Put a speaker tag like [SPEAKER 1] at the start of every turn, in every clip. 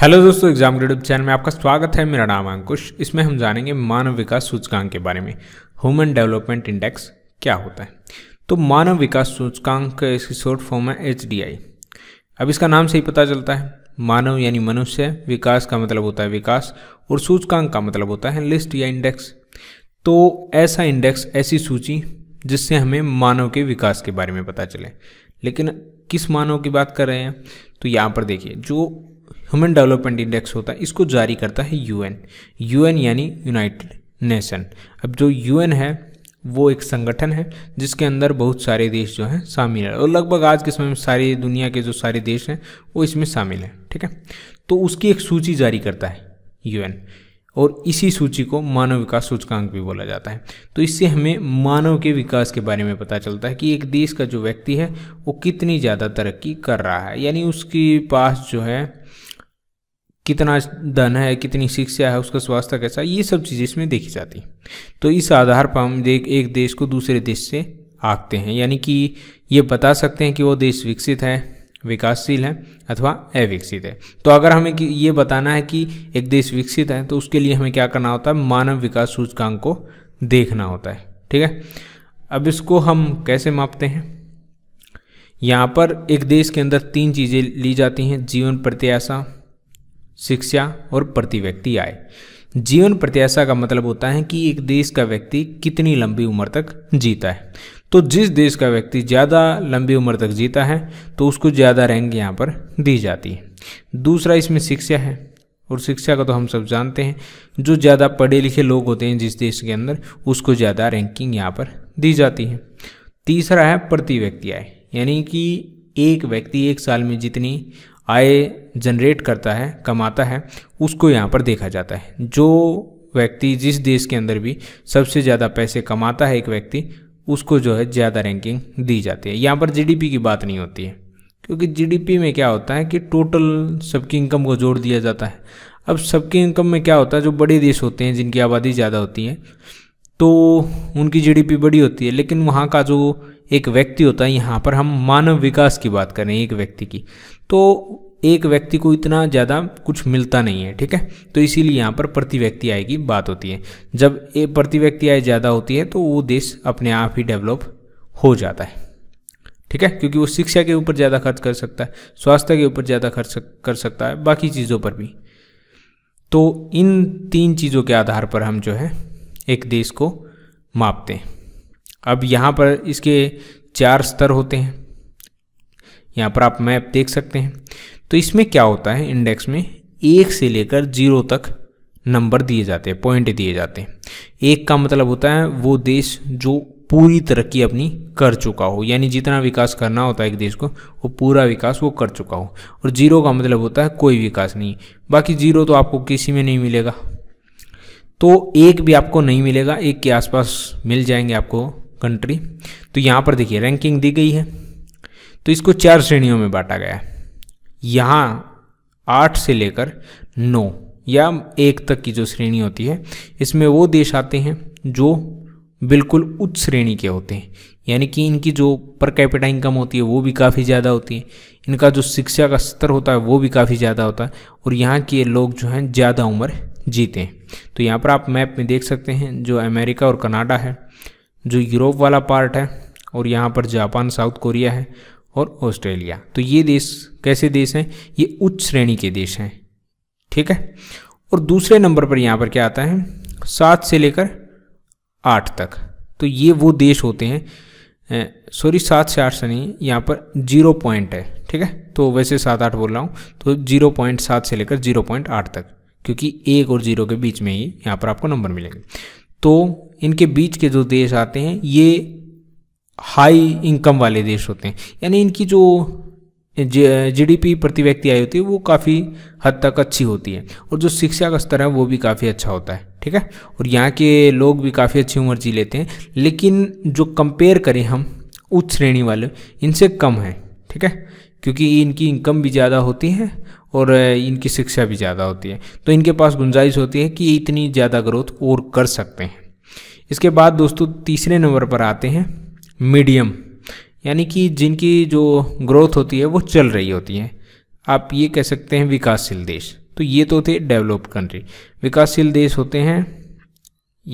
[SPEAKER 1] hello दोस्तों exam Gradeup channel में आपका स्वागत है मेरा नाम अंकुश इसमें हम जानेंगे मानव विकास सूचकांक के बारे में ह्यूमन डेवलपमेंट इंडेक्स क्या होता है तो मानव विकास सूचकांक इसकी शॉर्ट फॉर्म है एच अब इसका नाम से ही पता चलता है मानव यानी मनुष्य विकास का मतलब होता है विकास और सूचकांक का मतलब होता है लिस्ट या इंडेक्स तो ऐसा इंडेक्स ऐसी सूची जिससे हमें मानव के विकास के बारे में पता चले लेकिन किस मानव की बात कर रहे हैं तो यहाँ पर देखिए जो ह्यूमन डेवलपमेंट इंडेक्स होता है इसको जारी करता है यूएन यूएन यानी यूनाइटेड नेशन अब जो यूएन है वो एक संगठन है जिसके अंदर बहुत सारे देश जो हैं शामिल है और लगभग आज के समय में सारी दुनिया के जो सारे देश हैं वो इसमें शामिल हैं ठीक है तो उसकी एक सूची जारी करता है यूएन और इसी सूची को मानव विकास सूचकांक भी बोला जाता है तो इससे हमें मानव के विकास के बारे में पता चलता है कि एक देश का जो व्यक्ति है वो कितनी ज़्यादा तरक्की कर रहा है यानी उसके पास जो है कितना धन है कितनी शिक्षा है उसका स्वास्थ्य कैसा है ये सब चीज़ें इसमें देखी जाती हैं तो इस आधार पर हम देख एक देश को दूसरे देश से आंकते हैं यानी कि ये बता सकते हैं कि वो देश विकसित है विकासशील है अथवा अविकसित है तो अगर हमें ये बताना है कि एक देश विकसित है तो उसके लिए हमें क्या करना होता है मानव विकास सूचकांक को देखना होता है ठीक है अब इसको हम कैसे मापते हैं यहाँ पर एक देश के अंदर तीन चीज़ें ली जाती हैं जीवन प्रत्याशा शिक्षा और प्रति व्यक्ति आय जीवन प्रत्याशा का मतलब होता है कि एक देश का व्यक्ति कितनी लंबी उम्र तक जीता है तो जिस देश का व्यक्ति ज़्यादा लंबी उम्र तक जीता है तो उसको ज़्यादा रैंक यहाँ पर दी जाती है दूसरा इसमें शिक्षा है और शिक्षा का तो हम सब जानते हैं जो ज़्यादा पढ़े लिखे लोग होते हैं जिस देश के अंदर उसको ज़्यादा रैंकिंग यहाँ पर दी जाती है तीसरा है प्रति व्यक्ति आय यानी कि एक व्यक्ति एक साल में जितनी आय जनरेट करता है कमाता है उसको यहाँ पर देखा जाता है जो व्यक्ति जिस देश के अंदर भी सबसे ज़्यादा पैसे कमाता है एक व्यक्ति उसको जो है ज़्यादा रैंकिंग दी जाती है यहाँ पर जीडीपी की बात नहीं होती है क्योंकि जीडीपी में क्या होता है कि टोटल सबकी इनकम को जोड़ दिया जाता है अब सबकी इनकम में क्या होता है जो बड़े देश होते हैं जिनकी आबादी ज़्यादा होती है तो उनकी जीडीपी बड़ी होती है लेकिन वहाँ का जो एक व्यक्ति होता है यहाँ पर हम मानव विकास की बात करें एक व्यक्ति की तो एक व्यक्ति को इतना ज़्यादा कुछ मिलता नहीं है ठीक है तो इसीलिए यहाँ पर प्रति व्यक्ति आय की बात होती है जब ये प्रति व्यक्ति आय ज़्यादा होती है तो वो देश अपने आप ही डेवलप हो जाता है ठीक है क्योंकि वो शिक्षा के ऊपर ज़्यादा खर्च कर सकता है स्वास्थ्य के ऊपर ज़्यादा खर्च कर सकता है बाकी चीज़ों पर भी तो इन तीन चीज़ों के आधार पर हम जो है एक देश को मापते हैं अब यहाँ पर इसके चार स्तर होते हैं यहाँ पर आप मैप देख सकते हैं तो इसमें क्या होता है इंडेक्स में एक से लेकर जीरो तक नंबर दिए जाते हैं पॉइंट दिए जाते हैं एक का मतलब होता है वो देश जो पूरी तरक्की अपनी कर चुका हो यानी जितना विकास करना होता है एक देश को वो पूरा विकास वो कर चुका हो और जीरो का मतलब होता है कोई विकास नहीं बाकी जीरो तो आपको किसी में नहीं मिलेगा तो एक भी आपको नहीं मिलेगा एक के आसपास मिल जाएंगे आपको कंट्री तो यहाँ पर देखिए रैंकिंग दी गई है तो इसको चार श्रेणियों में बांटा गया है यहाँ आठ से लेकर नौ या एक तक की जो श्रेणी होती है इसमें वो देश आते हैं जो बिल्कुल उच्च श्रेणी के होते हैं यानी कि इनकी जो पर कैपिटा इनकम होती है वो भी काफ़ी ज़्यादा होती है इनका जो शिक्षा का स्तर होता है वो भी काफ़ी ज़्यादा होता है और यहाँ के लोग जो हैं ज़्यादा उम्र हैं तो यहाँ पर आप मैप में देख सकते हैं जो अमेरिका और कनाडा है जो यूरोप वाला पार्ट है और यहाँ पर जापान साउथ कोरिया है और ऑस्ट्रेलिया तो ये देश कैसे देश हैं ये उच्च श्रेणी के देश हैं ठीक है और दूसरे नंबर पर यहाँ पर क्या आता है सात से लेकर आठ तक तो ये वो देश होते हैं सॉरी सात से आठ से नहीं यहाँ पर जीरो पॉइंट है ठीक है तो वैसे सात आठ बोल रहा हूँ तो जीरो पॉइंट सात से लेकर जीरो पॉइंट आठ तक क्योंकि एक और जीरो के बीच में ही यहाँ पर आपको नंबर मिलेंगे तो इनके बीच के जो देश आते हैं ये हाई इनकम वाले देश होते हैं यानी इनकी जो जीडीपी प्रति व्यक्ति आई होती है वो काफ़ी हद तक अच्छी होती है और जो शिक्षा का स्तर है वो भी काफ़ी अच्छा होता है ठीक है और यहाँ के लोग भी काफ़ी अच्छी उम्र जी लेते हैं लेकिन जो कंपेयर करें हम उच्च श्रेणी वाले इनसे कम है ठीक है क्योंकि इनकी इनकम भी ज़्यादा होती है और इनकी शिक्षा भी ज़्यादा होती है तो इनके पास गुंजाइश होती है कि इतनी ज़्यादा ग्रोथ और कर सकते हैं इसके बाद दोस्तों तीसरे नंबर पर आते हैं मीडियम यानी कि जिनकी जो ग्रोथ होती है वो चल रही होती है आप ये कह सकते हैं विकासशील देश तो ये तो थे डेवलप्ड कंट्री विकासशील देश होते हैं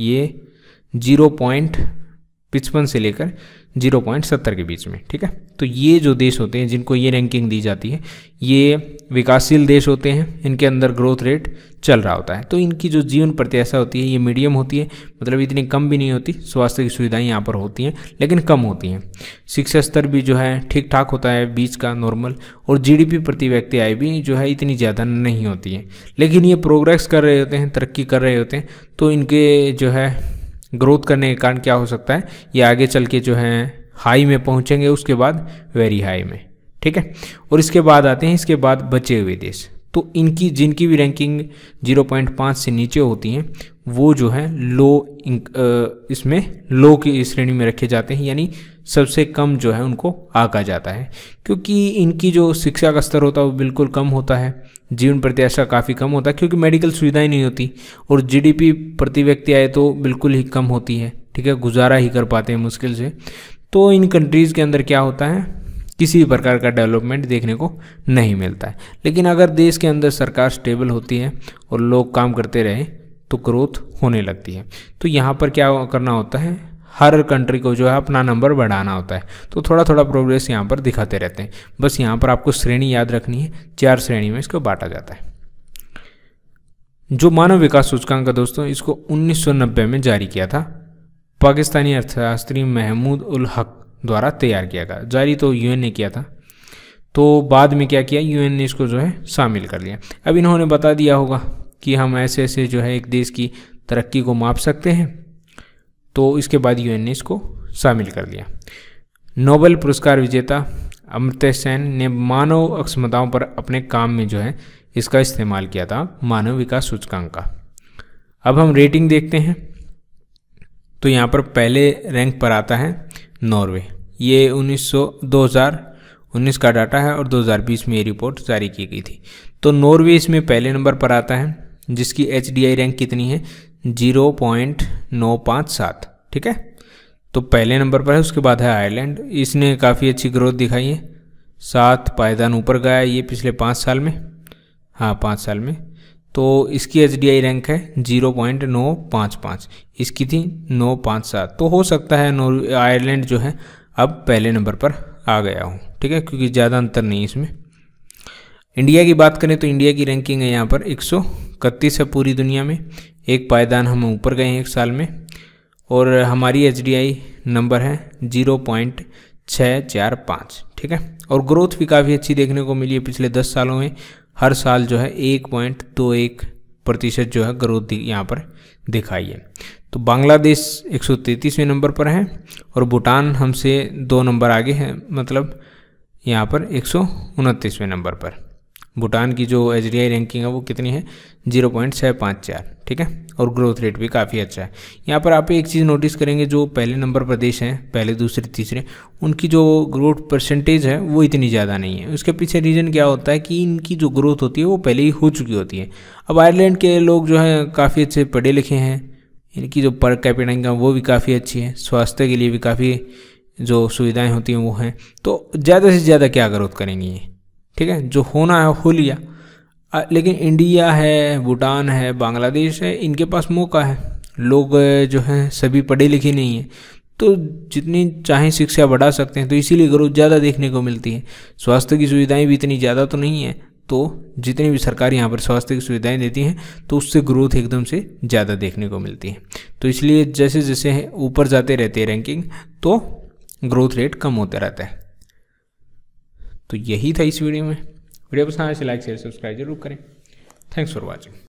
[SPEAKER 1] ये जीरो पॉइंट पिचपन से लेकर 0.70 के बीच में ठीक है तो ये जो देश होते हैं जिनको ये रैंकिंग दी जाती है ये विकासशील देश होते हैं इनके अंदर ग्रोथ रेट चल रहा होता है तो इनकी जो जीवन प्रत्याशा होती है ये मीडियम होती है मतलब इतनी कम भी नहीं होती स्वास्थ्य की सुविधाएं यहाँ पर होती हैं लेकिन कम होती हैं शिक्षा स्तर भी जो है ठीक ठाक होता है बीच का नॉर्मल और जी प्रति व्यक्ति आय भी जो है इतनी ज़्यादा नहीं होती है लेकिन ये प्रोग्रेस कर रहे होते हैं तरक्की कर रहे होते हैं तो इनके जो है ग्रोथ करने के कारण क्या हो सकता है ये आगे चल के जो है हाई में पहुंचेंगे उसके बाद वेरी हाई में ठीक है और इसके बाद आते हैं इसके बाद बचे हुए देश तो इनकी जिनकी भी रैंकिंग 0.5 से नीचे होती हैं वो जो है लो इसमें लो की श्रेणी में रखे जाते हैं यानी सबसे कम जो है उनको आका जाता है क्योंकि इनकी जो शिक्षा का स्तर होता है वो बिल्कुल कम होता है जीवन प्रत्याशा काफ़ी कम होता है क्योंकि मेडिकल सुविधाएं नहीं होती और जीडीपी प्रति व्यक्ति आए तो बिल्कुल ही कम होती है ठीक है गुजारा ही कर पाते हैं मुश्किल से तो इन कंट्रीज़ के अंदर क्या होता है किसी भी प्रकार का डेवलपमेंट देखने को नहीं मिलता है लेकिन अगर देश के अंदर सरकार स्टेबल होती है और लोग काम करते रहें तो ग्रोथ होने लगती है तो यहाँ पर क्या करना होता है हर कंट्री को जो है अपना नंबर बढ़ाना होता है तो थोड़ा थोड़ा प्रोग्रेस यहाँ पर दिखाते रहते हैं बस यहाँ पर आपको श्रेणी याद रखनी है चार श्रेणी में इसको बांटा जाता है जो मानव विकास सूचकांक है दोस्तों इसको 1990 में जारी किया था पाकिस्तानी अर्थशास्त्री महमूद उल हक द्वारा तैयार किया था जारी तो यूएन ने किया था तो बाद में क्या किया यूएन ने इसको जो है शामिल कर लिया अब इन्होंने बता दिया होगा कि हम ऐसे ऐसे जो है एक देश की तरक्की को माप सकते हैं तो इसके बाद यू ने इसको शामिल कर लिया नोबेल पुरस्कार विजेता अमर्त्य सेन ने मानव अक्षमताओं पर अपने काम में जो है इसका इस्तेमाल किया था मानव विकास सूचकांक का अब हम रेटिंग देखते हैं तो यहाँ पर पहले रैंक पर आता है नॉर्वे ये 1900 2019 का डाटा है और 2020 में ये रिपोर्ट जारी की गई थी तो नॉर्वे इसमें पहले नंबर पर आता है जिसकी एच रैंक कितनी है जीरो पॉइंट नौ पाँच सात ठीक है तो पहले नंबर पर है उसके बाद है आयरलैंड इसने काफ़ी अच्छी ग्रोथ दिखाई है सात पायदान ऊपर गया है ये पिछले पाँच साल में हाँ पाँच साल में तो इसकी एच रैंक है जीरो पॉइंट नौ पाँच पाँच इसकी थी नौ पाँच सात तो हो सकता है नो आयरलैंड जो है अब पहले नंबर पर आ गया हूँ ठीक है क्योंकि ज़्यादा अंतर नहीं इसमें इंडिया की बात करें तो इंडिया की रैंकिंग है यहाँ पर एक है पूरी दुनिया में एक पायदान हम ऊपर गए हैं एक साल में और हमारी एच नंबर है जीरो पॉइंट छः चार पाँच ठीक है और ग्रोथ भी काफ़ी अच्छी देखने को मिली है पिछले दस सालों में हर साल जो है एक पॉइंट दो एक प्रतिशत जो है ग्रोथ यहाँ पर दिखाई है तो बांग्लादेश एक सौ तैतीसवें नंबर पर है और भूटान हमसे दो नंबर आगे हैं मतलब यहाँ पर एक नंबर पर भूटान की जो एच रैंकिंग है वो कितनी है जीरो पॉइंट छः पाँच चार ठीक है और ग्रोथ रेट भी काफ़ी अच्छा है यहाँ पर आप एक चीज़ नोटिस करेंगे जो पहले नंबर प्रदेश हैं पहले दूसरे तीसरे उनकी जो ग्रोथ परसेंटेज है वो इतनी ज़्यादा नहीं है उसके पीछे रीज़न क्या होता है कि इनकी जो ग्रोथ होती है वो पहले ही हो चुकी होती है अब आयरलैंड के लोग जो हैं काफ़ी अच्छे पढ़े लिखे हैं इनकी जो पर कैपिटा इनकम वो भी काफ़ी अच्छी है स्वास्थ्य के लिए भी काफ़ी जो सुविधाएं होती हैं वो हैं तो ज़्यादा से ज़्यादा क्या ग्रोथ करेंगी ये ठीक है जो होना है हो लिया लेकिन इंडिया है भूटान है बांग्लादेश है इनके पास मौका है लोग जो हैं सभी पढ़े लिखे नहीं हैं तो जितनी चाहे शिक्षा बढ़ा सकते हैं तो इसीलिए ग्रोथ ज़्यादा देखने को मिलती है स्वास्थ्य की सुविधाएं भी इतनी ज़्यादा तो नहीं है तो जितनी भी सरकार यहाँ पर स्वास्थ्य की सुविधाएं देती हैं तो उससे ग्रोथ एकदम से ज़्यादा देखने को मिलती है तो इसलिए जैसे जैसे ऊपर जाते रहते हैं रैंकिंग तो ग्रोथ रेट कम होता रहता है तो यही था इस वीडियो में वीडियो पसंद आए तो लाइक शेयर सब्सक्राइब जरूर करें थैंक्स फॉर वॉचिंग